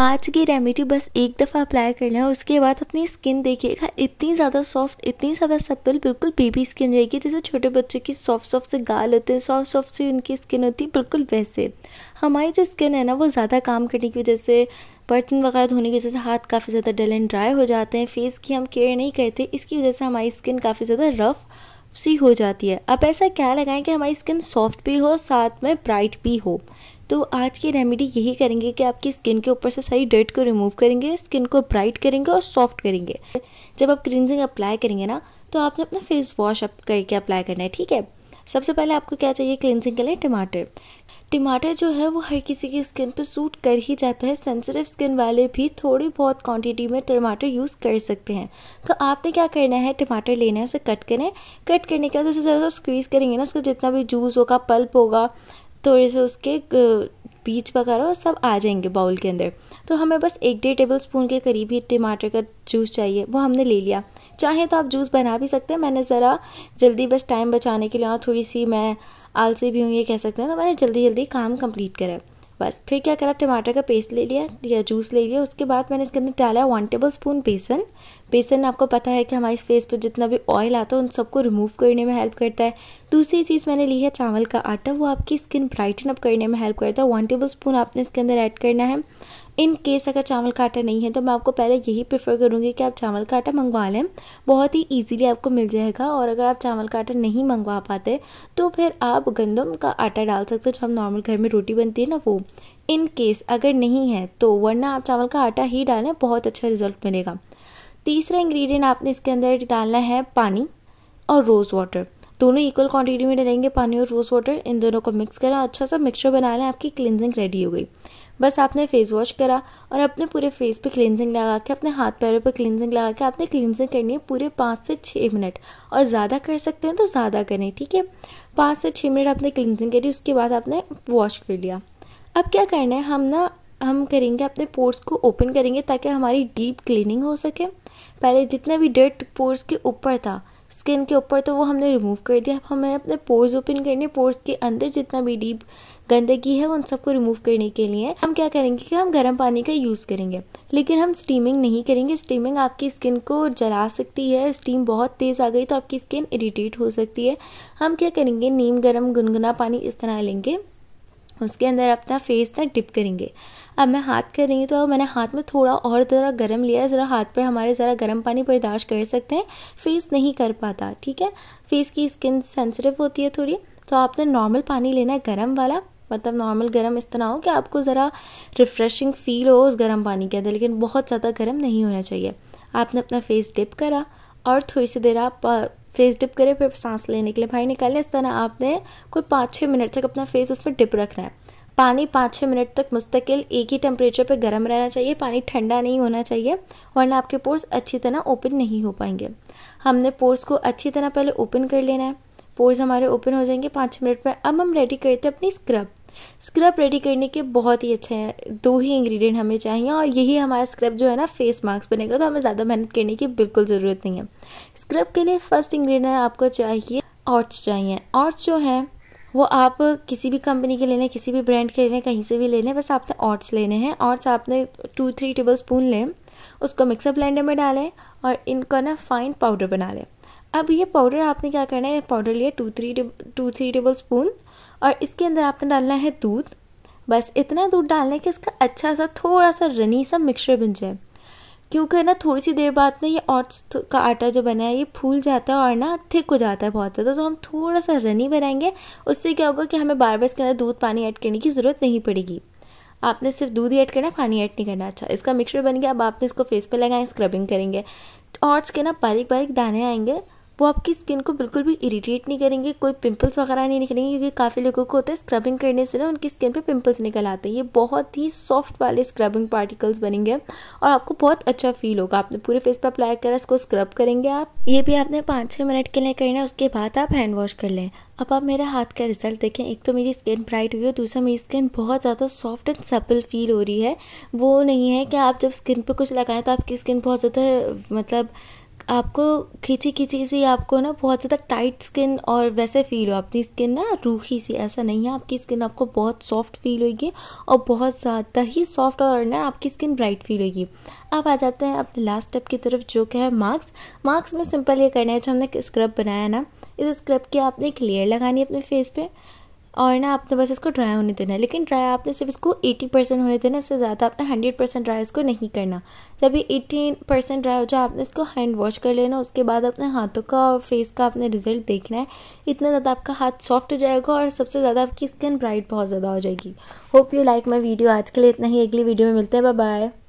आज की रेमेडी बस एक दफ़ा अप्लाई कर लें उसके बाद अपनी स्किन देखिएगा इतनी ज़्यादा सॉफ्ट इतनी ज़्यादा सप्पल बिल्कुल बेबी स्किन रहेगी जैसे छोटे बच्चों की सॉफ्ट सॉफ्ट से गाल होते हैं सॉफ्ट सॉफ्ट से उनकी स्किन होती है बिल्कुल वैसे हमारी जो स्किन है ना वो ज़्यादा काम करने की वजह से बर्तन वगैरह धोने की वजह से हाथ काफ़ी ज़्यादा डल एंड ड्राई हो जाते हैं फेस की हम केयर नहीं करते इसकी वजह से हमारी स्किन काफ़ी ज़्यादा रफ़ सी हो जाती है अब ऐसा क्या लगाएं कि हमारी स्किन सॉफ्ट भी हो साथ में ब्राइट भी हो तो आज की रेमेडी यही करेंगे कि आपकी स्किन के ऊपर से सारी डर्ट को रिमूव करेंगे स्किन को ब्राइट करेंगे और सॉफ्ट करेंगे जब आप क्लिनजिंग अप्लाई करेंगे ना तो आपने अपना फेस वॉश अप करके अप्लाई करना है ठीक है सबसे पहले आपको क्या चाहिए क्लिनजिंग के लिए टमाटर टमाटर जो है वो हर किसी की स्किन पे सूट कर ही जाता है सेंसिटिव स्किन वाले भी थोड़ी बहुत क्वांटिटी में टमाटर यूज़ कर सकते हैं तो आपने क्या करना है टमाटर लेना है उसे कट करें कट करने के बाद उसे ज़्यादा स्क्वीज़ करेंगे ना उसका जितना भी जूस होगा पल्प होगा थोड़े से उसके बीज वगैरह और सब आ जाएंगे बाउल के अंदर तो हमें बस एक डेढ़ टेबल स्पून के करीब ही टमाटर का जूस चाहिए वो हमने ले लिया चाहे तो आप जूस बना भी सकते हैं मैंने ज़रा जल्दी बस टाइम बचाने के लिए और थोड़ी सी मैं आलसी भी हूँ ये कह सकते हैं तो मैंने जल्दी जल्दी काम कंप्लीट करा बस फिर क्या करा टमाटर का पेस्ट ले लिया या जूस ले लिया उसके बाद मैंने इसके अंदर डाला वन टेबल स्पून बेसन बेसन आपको पता है कि हमारे फेस पर जितना भी ऑयल आता है उन सबको रिमूव करने में हेल्प करता है दूसरी चीज़ मैंने ली है चावल का आटा वो आपकी स्किन ब्राइटन अप करने में हेल्प करता है वन टेबल स्पून आपने इसके अंदर ऐड करना है इन केस अगर चावल का आटा नहीं है तो मैं आपको पहले यही प्रेफर करूँगी कि आप चावल का आटा मंगवा लें बहुत ही ईजिली आपको मिल जाएगा और अगर आप चावल का आटा नहीं मंगवा पाते तो फिर आप गंदम का आटा डाल सकते हो जो हम नॉर्मल घर में रोटी बनती है ना वो इन केस अगर नहीं है तो वरना आप चावल का आटा ही डालें बहुत अच्छा रिजल्ट मिलेगा तीसरा इंग्रेडिएंट आपने इसके अंदर डालना है पानी और रोज़ वाटर दोनों इक्वल क्वांटिटी में डालेंगे पानी और रोज़ वाटर इन दोनों को मिक्स करा अच्छा सा मिक्सचर बना लें आपकी क्लिनजिंग रेडी हो गई बस आपने फेस वॉश करा और अपने पूरे फेस पे क्लिनजिंग लगा के अपने हाथ पैरों पे क्लिनजिंग लगा के आपने क्लिनजिंग करनी है पूरे पाँच से छः मिनट और ज़्यादा कर सकते हैं तो ज़्यादा करें ठीक है पाँच से छः मिनट आपने क्लिनजिंग करी उसके बाद आपने वॉश कर लिया अब क्या करना है हम ना हम करेंगे अपने पोर्ट्स को ओपन करेंगे ताकि हमारी डीप क्लीनिंग हो सके पहले जितना भी डर्ट पोर्स के ऊपर था स्किन के ऊपर तो वो हमने रिमूव कर दिया अब हमें अपने पोर्स ओपन करने पोर्स के अंदर जितना भी डीप गंदगी है उन सबको रिमूव करने के लिए हम क्या करेंगे कि हम गर्म पानी का यूज़ करेंगे लेकिन हम स्टीमिंग नहीं करेंगे स्टीमिंग आपकी स्किन को जला सकती है स्टीम बहुत तेज़ आ गई तो आपकी स्किन इरीटेट हो सकती है हम क्या करेंगे नीम गर्म गुनगुना पानी इस तरह लेंगे उसके अंदर अपना फेस ना डिप करेंगे अब मैं हाथ कर रही हूँ तो मैंने हाथ में थोड़ा और ज़रा गर्म लिया है ज़रा हाथ पर हमारे ज़रा गर्म पानी बर्दाश्त कर सकते हैं फेस नहीं कर पाता ठीक है फेस की स्किन सेंसिटिव होती है थोड़ी तो आपने नॉर्मल पानी लेना है गर्म वाला मतलब नॉर्मल गर्म इस तरह हो कि आपको ज़रा रिफ़्रेशिंग फ़ील हो उस गर्म पानी के अंदर लेकिन बहुत ज़्यादा गर्म नहीं होना चाहिए आपने अपना फेस डिप करा और थोड़ी सी देर आप फेस डिप करें फिर सांस लेने के लिए बाहर निकालें इस तरह आपने कोई पाँच छः मिनट तक अपना फेस उसमें डिप रखना है पानी पाँच छः मिनट तक मुस्तकिल एक ही टेम्परेचर पर गर्म रहना चाहिए पानी ठंडा नहीं होना चाहिए वरना आपके पोर्स अच्छी तरह ओपन नहीं हो पाएंगे हमने पोर्स को अच्छी तरह पहले ओपन कर लेना है पोर्स हमारे ओपन हो जाएंगे पाँच मिनट में अब हम रेडी करते हैं अपनी स्क्रब स्क्रब रेडी करने के बहुत ही अच्छे हैं दो ही इंग्रेडिएंट हमें चाहिए और यही हमारा स्क्रब जो है ना फेस मास्क बनेगा तो हमें ज़्यादा मेहनत करने की बिल्कुल ज़रूरत नहीं है स्क्रब के लिए फ़र्स्ट इंग्रेडिएंट आपको चाहिए ऑट्स चाहिए ऑट्स जो है वो आप किसी भी कंपनी के लेने किसी भी ब्रांड के लेने कहीं से भी लेने बस आपने ऑट्स लेने हैं ऑट्स आपने टू थ्री टेबल स्पून लें उसको मिक्सर ब्लेंडर में डालें और इनको ना फाइन पाउडर बना लें अब ये पाउडर आपने क्या करना है पाउडर लिया two three two three tablespoon और इसके अंदर आपने डालना है दूध बस इतना दूध डालना है कि इसका अच्छा सा थोड़ा सा रनी सा मिक्सचर बन जाए क्योंकि ना थोड़ी सी देर बाद ना ये ऑट्स का आटा जो बना है ये फूल जाता है और ना थिक हो जाता है बहुत ज़्यादा तो हम थोड़ा सा रनी बनाएंगे उससे क्या होगा कि हमें बार बार इसके अंदर दूध पानी ऐड करने की ज़रूरत नहीं पड़ेगी आपने सिर्फ दूध ही ऐड करना है पानी ऐड नहीं करना अच्छा इसका मिक्सचर बन गया अब आपने इसको फेस पर लगाएं स्क्रबिंग करेंगे ऑट्स के ना बारीक बारीक दाने आएंगे वो आपकी स्किन को बिल्कुल भी इरीटेट नहीं करेंगे कोई पिंपल्स वगैरह नहीं निकलेंगे क्योंकि काफ़ी लोगों को होता है स्क्रबिंग करने से ना उनकी स्किन पे पिंपल्स निकल आते हैं ये बहुत ही सॉफ्ट वाले स्क्रबिंग पार्टिकल्स बनेंगे और आपको बहुत अच्छा फील होगा आपने पूरे फेस पर अप्लाई करा इसको स्क्रब करेंगे आप ये भी आपने पाँच छः मिनट के लिए करना है उसके बाद आप हैंड वॉश कर लें अब आप मेरे हाथ का रिजल्ट देखें एक तो मेरी स्किन ब्राइट हुई है दूसरा मेरी स्किन बहुत ज़्यादा सॉफ्ट एंड सपल फील हो रही है वो नहीं है कि आप जब स्किन पे कुछ लगाएं तो आपकी स्किन बहुत ज़्यादा मतलब आपको खींची खींची सी आपको ना बहुत ज़्यादा टाइट स्किन और वैसे फील हो अपनी स्किन ना रूखी सी ऐसा नहीं है आपकी स्किन आपको बहुत सॉफ्ट फील होगी और बहुत ज़्यादा ही सॉफ्ट और ना आपकी स्किन ब्राइट फील होगी अब आ जाते हैं अपने लास्ट स्टेप की तरफ जो क्या है मार्क्स मार्क्स में सिंपल ये करना है जो हमने स्क्रब बनाया ना इस स्क्रब की आपने एक लेयर लगानी है अपने फेस पर और ना आपने बस इसको ड्राई होने देना है लेकिन ड्राई आपने सिर्फ इसको 80 परसेंट होने देना इससे ज़्यादा आपने 100 परसेंट ड्राई इसको नहीं करना जब ये 18 परसेंट ड्राई हो जाए आपने इसको हैंड वॉश कर लेना उसके बाद अपने हाथों का और फेस का आपने रिजल्ट देखना है इतना ज़्यादा आपका हाथ सॉफ्ट हो जाएगा और सबसे ज़्यादा आपकी स्किन ब्राइट बहुत ज़्यादा हो जाएगी hope you like my video आज के लिए इतना ही अगली वीडियो में मिलते हैं बाय